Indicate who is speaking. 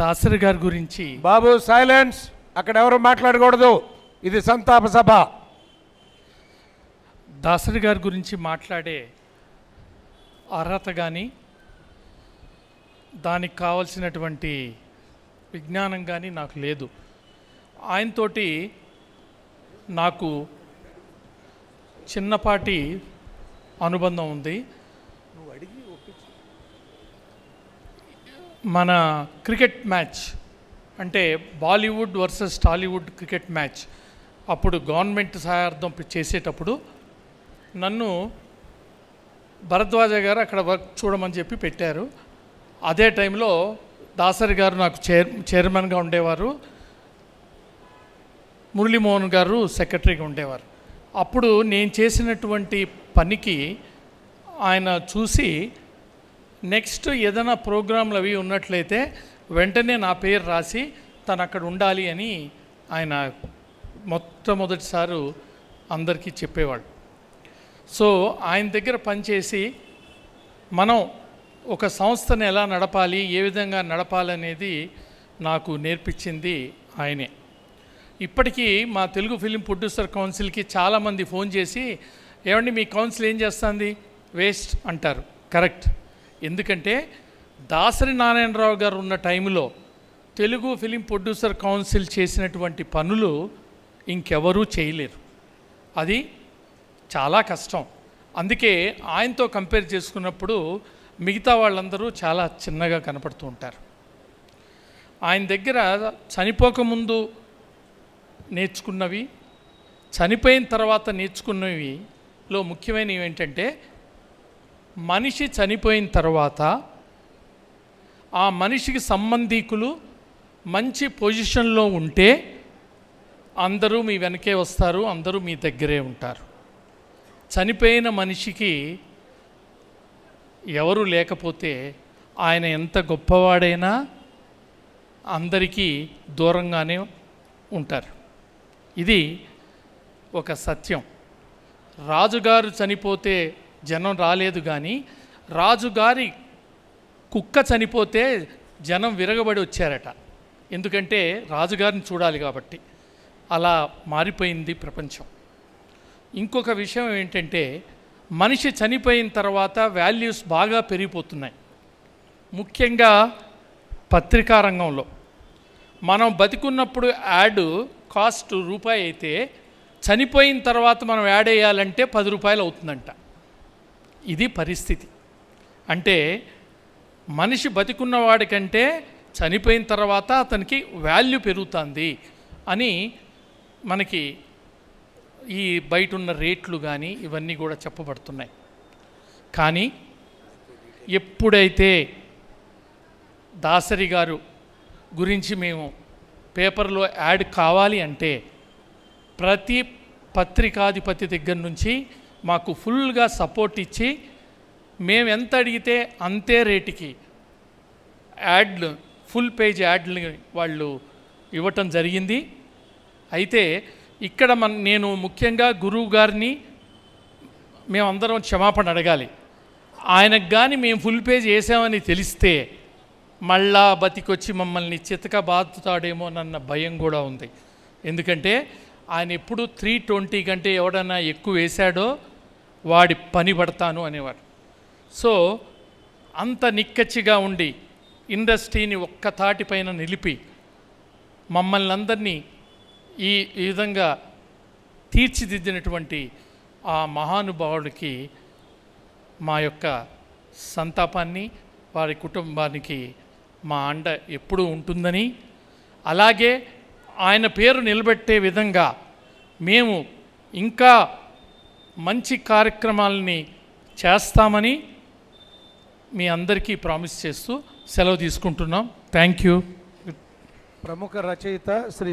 Speaker 1: దాసరి గారి గురించి బాబు సైలెన్స్ అక్కడ ఎవరు మాట్లాడకూడదు ఇది సంతాప సభ దాసరి గారి గురించి మాట్లాడే అర్హత కానీ దానికి కావలసినటువంటి విజ్ఞానం కానీ నాకు లేదు ఆయనతోటి నాకు చిన్నపాటి అనుబంధం ఉంది నువ్వు అడిగి మన క్రికెట్ మ్యాచ్ అంటే Bollywood versus Tollywood cricket match అప్పుడు గవర్నమెంట్ సహాయార్థం చేసేటప్పుడు నన్ను భరద్వాజ గారు అక్కడ వర్క్ చూడమని చెప్పి పెట్టారు అదే టైంలో దాసరి గారు నాకు చైర్ చైర్మన్గా ఉండేవారు మురళీమోహన్ గారు సెక్రటరీగా ఉండేవారు అప్పుడు నేను చేసినటువంటి పనికి ఆయన చూసి నెక్స్ట్ ఏదైనా ప్రోగ్రాంలు అవి ఉన్నట్లయితే వెంటనే నా పేరు రాసి తను అక్కడ ఉండాలి అని ఆయన మొట్టమొదటిసారి అందరికీ చెప్పేవాడు సో ఆయన దగ్గర పనిచేసి మనం ఒక సంస్థను ఎలా నడపాలి ఏ విధంగా నడపాలనేది నాకు నేర్పించింది ఆయనే ఇప్పటికీ మా తెలుగు ఫిలిం ప్రొడ్యూసర్ కౌన్సిల్కి చాలామంది ఫోన్ చేసి ఏమండి మీ కౌన్సిల్ ఏం చేస్తుంది వేస్ట్ అంటారు కరెక్ట్ ఎందుకంటే దాసరి నారాయణరావు గారు ఉన్న టైంలో తెలుగు ఫిలిం ప్రొడ్యూసర్ కౌన్సిల్ చేసినటువంటి పనులు ఇంకెవరూ చేయలేరు అది చాలా కష్టం అందుకే ఆయనతో కంపేర్ చేసుకున్నప్పుడు మిగతా వాళ్ళందరూ చాలా చిన్నగా కనపడుతూ ఉంటారు ఆయన దగ్గర చనిపోకముందు నేర్చుకున్నవి చనిపోయిన తర్వాత నేర్చుకున్నవిలో ముఖ్యమైనవి ఏంటంటే మనిషి చనిపోయిన తర్వాత ఆ మనిషికి సంబంధీకులు మంచి పొజిషన్లో ఉంటే అందరూ మీ వెనకే వస్తారు అందరూ మీ దగ్గరే ఉంటారు చనిపోయిన మనిషికి ఎవరు లేకపోతే ఆయన ఎంత గొప్పవాడైనా అందరికీ దూరంగానే ఉంటారు ఇది ఒక సత్యం రాజుగారు చనిపోతే జనం రాలేదు కానీ రాజుగారి కుక్క చనిపోతే జనం విరగబడి వచ్చారట ఎందుకంటే రాజుగారిని చూడాలి కాబట్టి అలా మారిపోయింది ప్రపంచం ఇంకొక విషయం ఏంటంటే మనిషి చనిపోయిన తర్వాత వాల్యూస్ బాగా పెరిగిపోతున్నాయి ముఖ్యంగా పత్రికా రంగంలో మనం బతికున్నప్పుడు యాడ్ కాస్ట్ రూపాయి అయితే చనిపోయిన తర్వాత మనం యాడ్ వేయాలంటే పది రూపాయలు అవుతుందంట ఇది పరిస్థితి అంటే మనిషి బతికున్నవాడికంటే చనిపోయిన తర్వాత అతనికి వాల్యూ పెరుగుతుంది అని మనకి ఈ బయట ఉన్న రేట్లు కానీ ఇవన్నీ కూడా చెప్పబడుతున్నాయి కానీ ఎప్పుడైతే దాసరి గారు గురించి మేము పేపర్లో యాడ్ కావాలి అంటే ప్రతి పత్రికాధిపతి దగ్గర నుంచి మాకు ఫుల్గా సపోర్ట్ ఇచ్చి మేము ఎంత అడిగితే అంతే రేటుకి యాడ్లు ఫుల్ పేజ్ యాడ్లు వాళ్ళు ఇవ్వటం జరిగింది అయితే ఇక్కడ మన నేను ముఖ్యంగా గురువు గారిని మేమందరం క్షమాపణ అడగాలి ఆయనకు కానీ మేము ఫుల్ పేజ్ వేసామని తెలిస్తే మళ్ళా బతికొచ్చి మమ్మల్ని చితక బాధుతాడేమో అన్న భయం కూడా ఉంది ఎందుకంటే ఆయన ఎప్పుడు త్రీ ట్వంటీ కంటే ఎవడన్నా ఎక్కువ వేశాడో వాడి పని పడతాను అనేవారు సో అంత నిక్కచ్చిగా ఉండి ఇండస్ట్రీని ఒక్క తాటిపైన నిలిపి మమ్మల్ని అందరినీ ఈ విధంగా తీర్చిదిద్దినటువంటి ఆ మహానుభావుడికి మా యొక్క సంతాపాన్ని వారి కుటుంబానికి మా అండ ఎప్పుడూ ఉంటుందని అలాగే ఆయన పేరు నిలబెట్టే విధంగా మేము ఇంకా మంచి కార్యక్రమాలని చేస్తామని మీ అందరికీ ప్రామిస్ చేస్తూ సెలవు తీసుకుంటున్నాం థ్యాంక్ యూ ప్రముఖ రచయిత శ్రీ